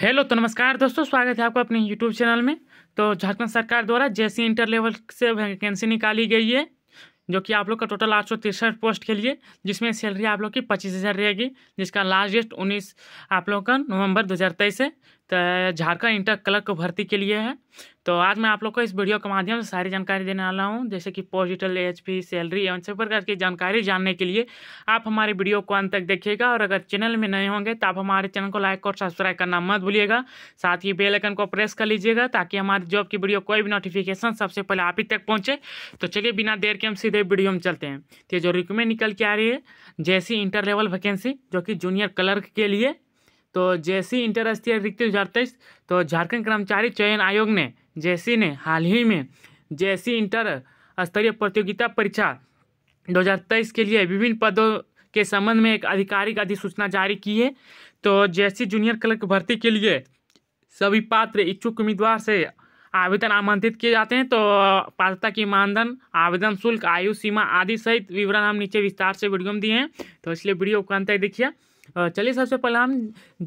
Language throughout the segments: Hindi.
हेलो तो नमस्कार दोस्तों स्वागत है आपका अपने यूट्यूब चैनल में तो झारखंड सरकार द्वारा जैसी इंटर लेवल से वैकेंसी निकाली गई है जो कि आप लोग का टोटल आठ सौ तिरसठ पोस्ट के लिए जिसमें सैलरी आप लोग की पच्चीस हज़ार रहेगी जिसका लास्ट डेट उन्नीस आप लोगों का नवंबर तेईस है तो झारखंड इंटर क्लर्क भर्ती के लिए है तो आज मैं आप लोग को इस वीडियो के माध्यम से सारी जानकारी देने वाला हूँ जैसे कि पोजिटल एच पी सैलरी एवं सभी प्रकार की जानकारी जानने के लिए आप हमारे वीडियो को अंत तक देखिएगा और अगर चैनल में नए होंगे तो आप हमारे चैनल को लाइक और सब्सक्राइब करना मत भूलिएगा साथ ही बेलाइकन को प्रेस कर लीजिएगा ताकि हमारी जॉब की वीडियो कोई भी नोटिफिकेशन सबसे पहले आप ही तक पहुँचे तो चलिए बिना देर के हम सीधे वीडियो में चलते हैं तो जो रिक्रूटमेंट निकल के आ रही है जैसी इंटर लेवल वैकेंसी जो कि जूनियर क्लर्क के लिए तो जैसी इंटर रिक्त दो हज़ार तेईस तो झारखंड कर्मचारी चयन आयोग ने जैसी ने हाल ही में जैसी इंटर स्तरीय प्रतियोगिता परीक्षा 2023 के लिए विभिन्न पदों के संबंध में एक आधिकारिक अधिसूचना जारी की है तो जैसी जूनियर क्लर्क भर्ती के लिए सभी पात्र इच्छुक उम्मीदवार से आवेदन आमंत्रित किए जाते हैं तो पात्रता की मानदंड आवेदन शुल्क आयु सीमा आदि सहित विवरण हम नीचे विस्तार से वीडियो में दिए हैं तो इसलिए वीडियो को अंत तक देखिए चलिए सबसे पहले हम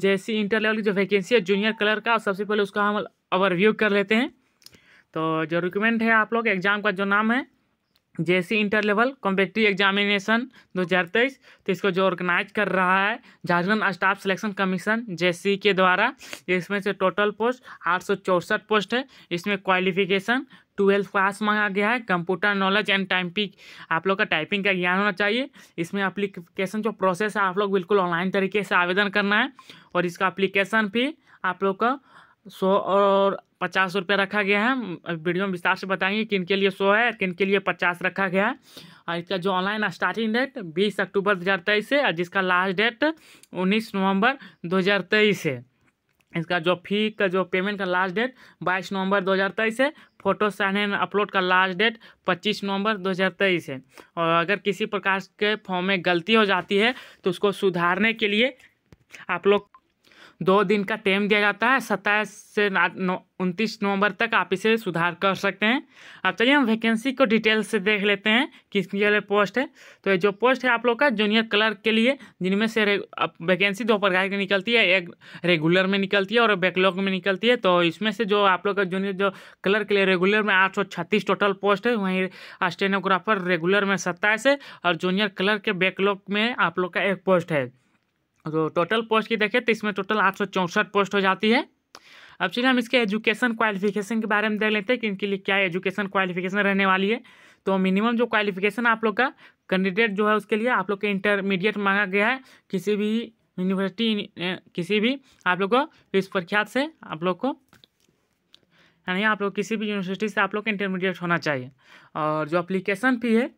जैसी इंटर लेवल की जो वैकेंसी है जूनियर कलर का सबसे पहले उसका हम ओवरव्यू कर लेते हैं तो जो रिकमेंड है आप लोग एग्ज़ाम का जो नाम है J C inter level competitive examination 2023 तो इसको जो ऑर्गेनाइज कर रहा है Jharkhand staff selection commission J के द्वारा इसमें से टोटल पोस्ट आठ पोस्ट है इसमें क्वालिफिकेशन ट्वेल्थ पास मांगा गया है कंप्यूटर नॉलेज एंड टाइपिंग आप लोग का टाइपिंग का ज्ञान होना चाहिए इसमें अप्लीकेशन जो प्रोसेस है आप लोग बिल्कुल ऑनलाइन तरीके से आवेदन करना है और इसका अप्लीकेशन भी आप लोग का सौ और पचास रुपये रखा गया है वीडियो में विस्तार से बताएंगे किन के लिए सौ है किन के लिए पचास रखा गया है और इसका जो ऑनलाइन स्टार्टिंग डेट बीस अक्टूबर दो हज़ार तेईस है और जिसका लास्ट डेट उन्नीस नवंबर दो हज़ार तेईस है इसका जो फी का जो पेमेंट का लास्ट डेट बाईस नवंबर दो हज़ार तेईस है फोटो साइन एंड अपलोड का लास्ट डेट पच्चीस नवंबर दो हज़ार तेईस है और अगर किसी प्रकार के फॉर्म में गलती हो जाती है तो उसको सुधारने के लिए आप लोग दो दिन का टाइम दिया जाता है सत्ताईस से उनतीस नवंबर तक आप इसे सुधार कर सकते हैं अब चलिए हम वैकेंसी को डिटेल से देख लेते हैं किसके लिए पोस्ट है तो ये जो पोस्ट है आप लोग का जूनियर क्लर्क के लिए जिनमें से वैकेंसी दो प्रकार की निकलती है एक रेगुलर में निकलती है और बैकलॉग में निकलती है तो इसमें से जो आप लोग का जूनियर जो क्लर्क के लिए रेगुलर में आठ टोटल पोस्ट है वहीं स्टेनोग्राफर रेगुलर में सत्ताईस है और जूनियर क्लर्क के बैकलॉग में आप लोग का एक पोस्ट है जो टोटल पोस्ट की देखें तो इसमें टोटल आठ पोस्ट हो जाती है अब चलिए हम इसके एजुकेशन क्वालिफिकेशन के बारे में देख लेते हैं कि इनके लिए क्या एजुकेशन क्वालिफिकेशन रहने वाली है तो मिनिमम जो क्वालिफिकेशन आप लोग का कैंडिडेट जो है उसके लिए आप लोग के इंटरमीडिएट मांगा गया है किसी भी यूनिवर्सिटी किसी भी आप लोग को इस प्रख्यात से आप लोग को यानी आप लोग किसी भी यूनिवर्सिटी से आप लोग का इंटरमीडिएट होना चाहिए और जो अप्लीकेशन फी है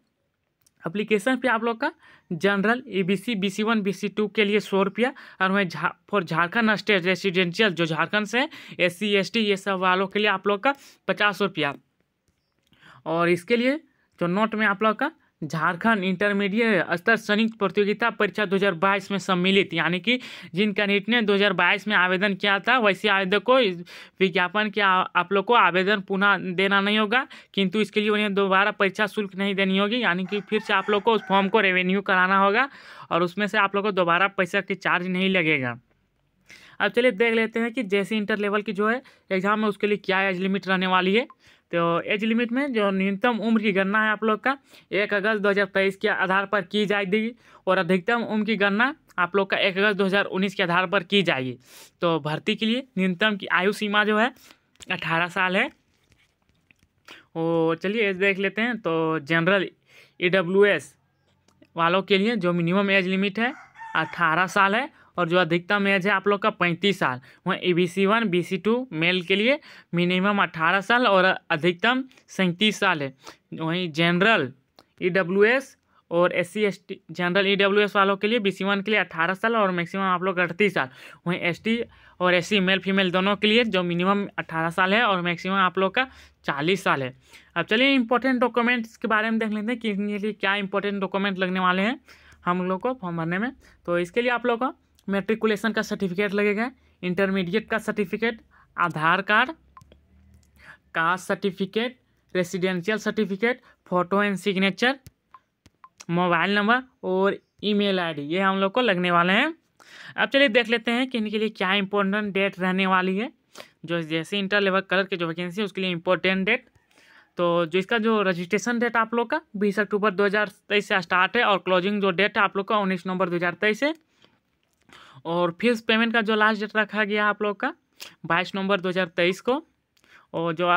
अप्लीकेशन पे आप लोग का general A B C B C one B C two के लिए सौ रुपया और वहीं झा फॉर झारखंड स्टेट रेसिडेंशियल जो झारखंड से है एस सी एस टी ये सब वालों के लिए आप लोग का पचास रुपया और इसके लिए जो नोट में आप लोग का झारखंड इंटरमीडिएट स्तर संयुक्त प्रतियोगिता परीक्षा 2022 में सम्मिलित यानी कि जिन कैंडिडेट ने 2022 में आवेदन किया था वैसे आवेदक को विज्ञापन के आप लोग को आवेदन पुनः देना नहीं होगा किंतु इसके लिए उन्हें दोबारा परीक्षा शुल्क नहीं देनी होगी यानी कि फिर से आप लोग को उस फॉर्म को रेवेन्यू कराना होगा और उसमें से आप लोग को दोबारा पैसा के चार्ज नहीं लगेगा अब चलिए देख लेते हैं कि जैसे इंटर लेवल की जो है एग्ज़ाम है उसके लिए क्या एज लिमिट रहने वाली है तो एज लिमिट में जो न्यूनतम उम्र की गणना है आप लोग का एक अगस्त 2023 के आधार पर की जाएगी और अधिकतम उम्र की गणना आप लोग का एक अगस्त 2019 के आधार पर की जाएगी तो भर्ती के लिए न्यूनतम की आयु सीमा जो है अठारह साल है और चलिए एज देख लेते हैं तो जनरल ई e वालों के लिए जो मिनिमम एज लिमिट है अट्ठारह साल है और जो अधिकतम एज है आप लोग का पैंतीस साल वहीं A B C one B C two male के लिए मिनिमम अठारह साल और अधिकतम सैंतीस साल है वहीं जनरल ई डब्ल्यू एस और S C S T general E W S वालों के लिए बी सी वन के लिए अठारह साल और मैक्सिमम आप लोग अड़तीस साल वहीं एस टी और एस सी मेल फीमेल दोनों के लिए जो मिनिमम अट्ठारह साल है और मैक्सिमम आप लोग का चालीस साल है अब चलिए इंपॉर्टेंट डॉक्यूमेंट्स के बारे में देख लेते हैं कि इनके लिए क्या इंपॉर्टेंट डॉक्यूमेंट लगने वाले हैं हम लोग को फॉर्म भरने में तो इसके लिए आप लोग का मेट्रिकुलेशन का सर्टिफिकेट लगेगा इंटरमीडिएट का certificate Aadhaar card caste certificate residential certificate photo and signature mobile number और ईमेल आईडी ये हम लोग को लगने वाले हैं अब चलिए देख लेते हैं कि इनके लिए क्या इंपॉर्टेंट डेट रहने वाली है जो जैसे इंटर लेवल कलर के जो वैकेंसी है उसके लिए इम्पोर्टेंट डेट तो जो इसका जो रजिस्ट्रेशन डेट आप लोग का बीस अक्टूबर दो से स्टार्ट है और क्लोजिंग जो डेट है आप लोग का उन्नीस नवंबर दो है और फीस पेमेंट का जो लास्ट डेट रखा गया आप लोग का बाईस नवंबर 2023 को और जो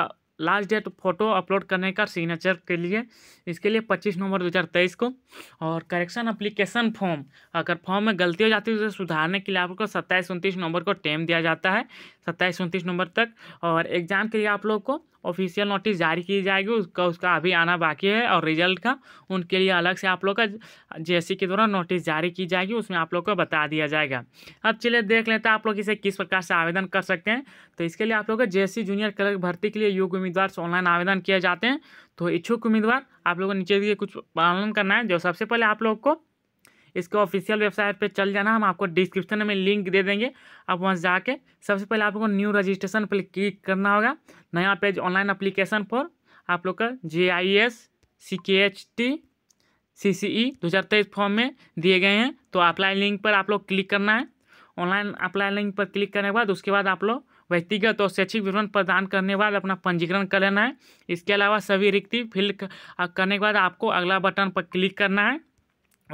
लास्ट डेट फोटो अपलोड करने का सिग्नेचर के लिए इसके लिए 25 नवंबर 2023 को और करेक्शन अप्लीकेशन फॉर्म अगर फॉर्म में गलती हो जाती है उसे सुधारने के लिए आपको 27 उनतीस नवंबर को टेम दिया जाता है 27 उनतीस नवंबर तक और एग्ज़ाम के लिए आप लोग को ऑफिशियल नोटिस जारी की जाएगी उसका उसका अभी आना बाकी है और रिजल्ट का उनके लिए अलग से आप लोग का जे के द्वारा नोटिस जारी की जाएगी उसमें आप लोग को बता दिया जाएगा अब चलिए देख लेते हैं आप लोग इसे किस प्रकार से आवेदन कर सकते हैं तो इसके लिए आप लोग का जे जूनियर क्लर्क भर्ती के लिए योग उम्मीदवार से ऑनलाइन आवेदन किए जाते हैं तो इच्छुक उम्मीदवार आप लोगों को नीचे दिए कुछ पालन करना है जो सबसे पहले आप लोग को इसके ऑफिशियल वेबसाइट पे चल जाना हम आपको डिस्क्रिप्शन में लिंक दे देंगे आप वहाँ जाके सबसे पहले आप लोगों को न्यू रजिस्ट्रेशन पर क्लिक करना होगा नया पेज ऑनलाइन अप्लीकेशन फॉर आप लोग का जे आई एस सी के एच टी सी सी ई दो हज़ार तेईस फॉर्म में दिए गए हैं तो अप्लाई लिंक पर आप लोग क्लिक करना है ऑनलाइन अप्लाई लिंक पर क्लिक करने के बाद उसके बाद आप लोग व्यक्तिगत और शैक्षिक विवरण प्रदान करने के बाद अपना पंजीकरण कर लेना है इसके अलावा सभी रिक्ति फिल करने के बाद आपको अगला बटन पर क्लिक करना है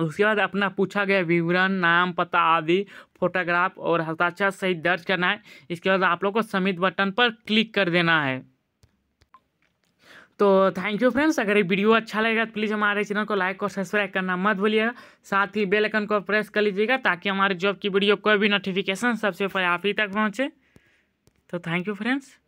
उसके बाद अपना पूछा गया विवरण नाम पता आदि फोटोग्राफ और हस्ताक्षर सहित दर्ज करना है इसके बाद आप लोग को समित बटन पर क्लिक कर देना है तो थैंक यू फ्रेंड्स अगर ये वीडियो अच्छा लगेगा तो प्लीज़ हमारे चैनल को लाइक और सब्सक्राइब करना मत भूलिएगा साथ ही बेल आइकन को प्रेस कर लीजिएगा ताकि हमारे जॉब की वीडियो कोई भी नोटिफिकेशन सबसे पहले आप ही तक पहुँचे তো থ্যাংক ইউ ফ্রেন্ডস